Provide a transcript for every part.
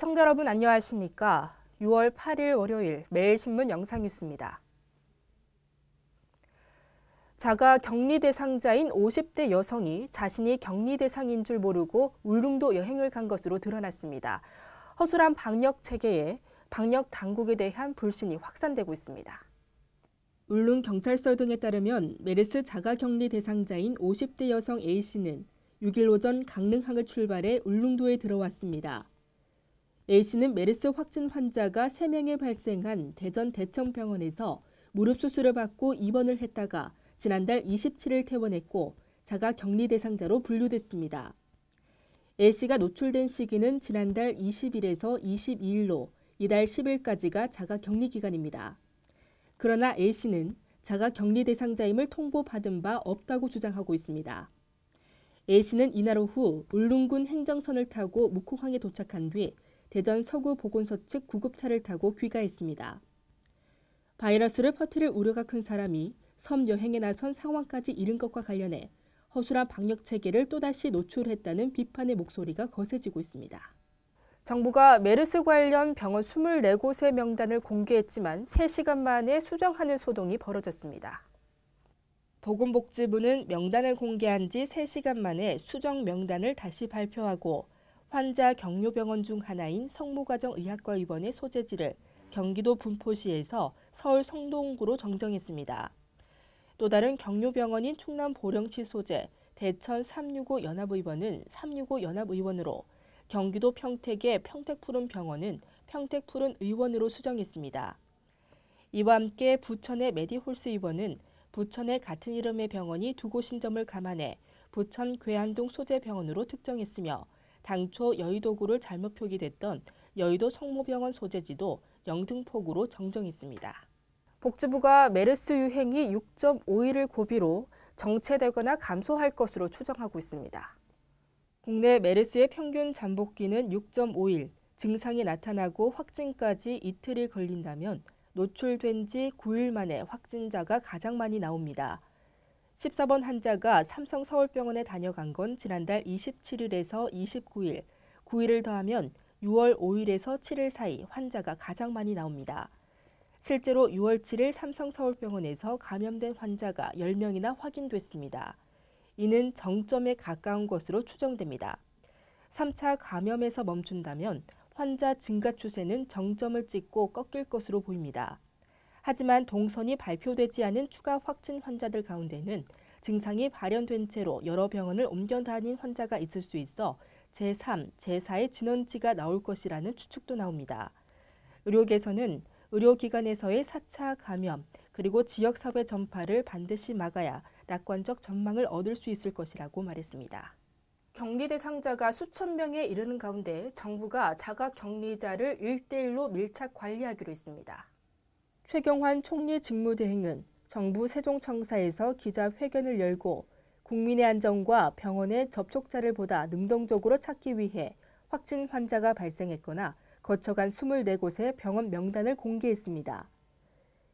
시청자 여러분 안녕하십니까? 6월 8일 월요일 매일신문 영상뉴스입니다. 자가 격리 대상자인 50대 여성이 자신이 격리 대상인 줄 모르고 울릉도 여행을 간 것으로 드러났습니다. 허술한 방역 체계에 방역 당국에 대한 불신이 확산되고 있습니다. 울릉 경찰서 등에 따르면 메르스 자가 격리 대상자인 50대 여성 A씨는 6일 오전 강릉항을 출발해 울릉도에 들어왔습니다. A씨는 메르스 확진 환자가 3명에 발생한 대전 대청병원에서 무릎 수술을 받고 입원을 했다가 지난달 27일 퇴원했고 자가 격리 대상자로 분류됐습니다. A씨가 노출된 시기는 지난달 20일에서 22일로 이달 10일까지가 자가 격리 기간입니다. 그러나 A씨는 자가 격리 대상자임을 통보받은 바 없다고 주장하고 있습니다. A씨는 이날 오후 울릉군 행정선을 타고 묵호항에 도착한 뒤 대전 서구 보건소 측 구급차를 타고 귀가했습니다. 바이러스를 퍼뜨릴 우려가 큰 사람이 섬 여행에 나선 상황까지 이른 것과 관련해 허술한 방역 체계를 또다시 노출했다는 비판의 목소리가 거세지고 있습니다. 정부가 메르스 관련 병원 24곳의 명단을 공개했지만 3시간 만에 수정하는 소동이 벌어졌습니다. 보건복지부는 명단을 공개한 지 3시간 만에 수정 명단을 다시 발표하고 환자 경료병원 중 하나인 성모가정의학과 입원의 소재지를 경기도 분포시에서 서울 성동구로 정정했습니다. 또 다른 경료병원인 충남 보령치 소재 대천 365 연합의원은 365 연합의원으로 경기도 평택의 평택푸른 병원은 평택푸른 의원으로 수정했습니다. 이와 함께 부천의 메디홀스 의원은 부천의 같은 이름의 병원이 두곳신 점을 감안해 부천 괴안동 소재병원으로 특정했으며 당초 여의도구를 잘못 표기됐던 여의도 성모병원 소재지도 영등포구로 정정했습니다. 복지부가 메르스 유행이 6.5일을 고비로 정체되거나 감소할 것으로 추정하고 있습니다. 국내 메르스의 평균 잠복기는 6.5일, 증상이 나타나고 확진까지 이틀이 걸린다면 노출된 지 9일 만에 확진자가 가장 많이 나옵니다. 14번 환자가 삼성 서울병원에 다녀간 건 지난달 27일에서 29일, 9일을 더하면 6월 5일에서 7일 사이 환자가 가장 많이 나옵니다. 실제로 6월 7일 삼성 서울병원에서 감염된 환자가 10명이나 확인됐습니다. 이는 정점에 가까운 것으로 추정됩니다. 3차 감염에서 멈춘다면 환자 증가 추세는 정점을 찍고 꺾일 것으로 보입니다. 하지만 동선이 발표되지 않은 추가 확진 환자들 가운데는 증상이 발현된 채로 여러 병원을 옮겨 다닌 환자가 있을 수 있어 제3, 제4의 진원지가 나올 것이라는 추측도 나옵니다. 의료계에서는 의료기관에서의 4차 감염 그리고 지역사회 전파를 반드시 막아야 낙관적 전망을 얻을 수 있을 것이라고 말했습니다. 격리 대상자가 수천 명에 이르는 가운데 정부가 자가 격리자를 1대1로 밀착 관리하기로 했습니다. 최경환 총리 직무대행은 정부 세종청사에서 기자회견을 열고 국민의 안전과 병원의 접촉자를 보다 능동적으로 찾기 위해 확진 환자가 발생했거나 거쳐간 24곳의 병원 명단을 공개했습니다.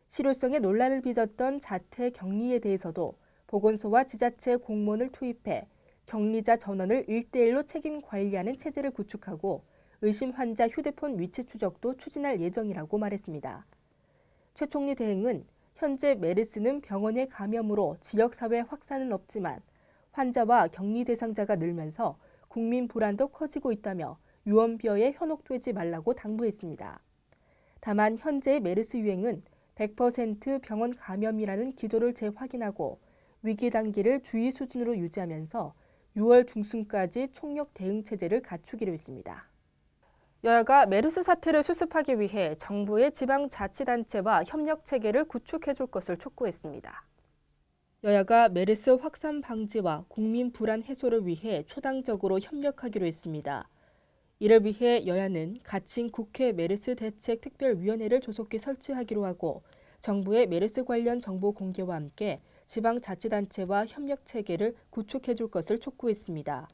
실효성에 논란을 빚었던 자택 격리에 대해서도 보건소와 지자체 공무원을 투입해 격리자 전원을 1대1로 책임 관리하는 체제를 구축하고 의심 환자 휴대폰 위치 추적도 추진할 예정이라고 말했습니다. 최 총리 대행은 현재 메르스는 병원의 감염으로 지역사회 확산은 없지만 환자와 격리 대상자가 늘면서 국민 불안도 커지고 있다며 유언비어에 현혹되지 말라고 당부했습니다. 다만 현재 메르스 유행은 100% 병원 감염이라는 기조를 재확인하고 위기 단계를 주의 수준으로 유지하면서 6월 중순까지 총력 대응 체제를 갖추기로 했습니다. 여야가 메르스 사태를 수습하기 위해 정부의 지방자치단체와 협력체계를 구축해줄 것을 촉구했습니다. 여야가 메르스 확산 방지와 국민 불안 해소를 위해 초당적으로 협력하기로 했습니다. 이를 위해 여야는 가칭 국회 메르스 대책 특별위원회를 조속히 설치하기로 하고 정부의 메르스 관련 정보 공개와 함께 지방자치단체와 협력 체계를 구축해 줄 것을 촉구했습니다.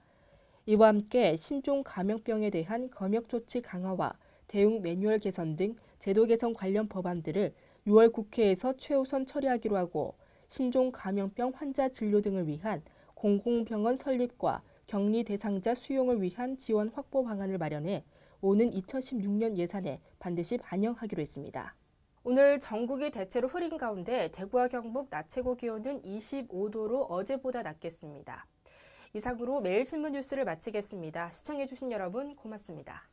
이와 함께 신종 감염병에 대한 검역 조치 강화와 대응 매뉴얼 개선 등 제도 개선 관련 법안들을 6월 국회에서 최우선 처리하기로 하고 신종 감염병 환자 진료 등을 위한 공공병원 설립과 격리 대상자 수용을 위한 지원 확보 방안을 마련해 오는 2016년 예산에 반드시 반영하기로 했습니다. 오늘 전국이 대체로 흐린 가운데 대구와 경북 낮 최고 기온은 25도로 어제보다 낮겠습니다. 이상으로 매일신문 뉴스를 마치겠습니다. 시청해주신 여러분 고맙습니다.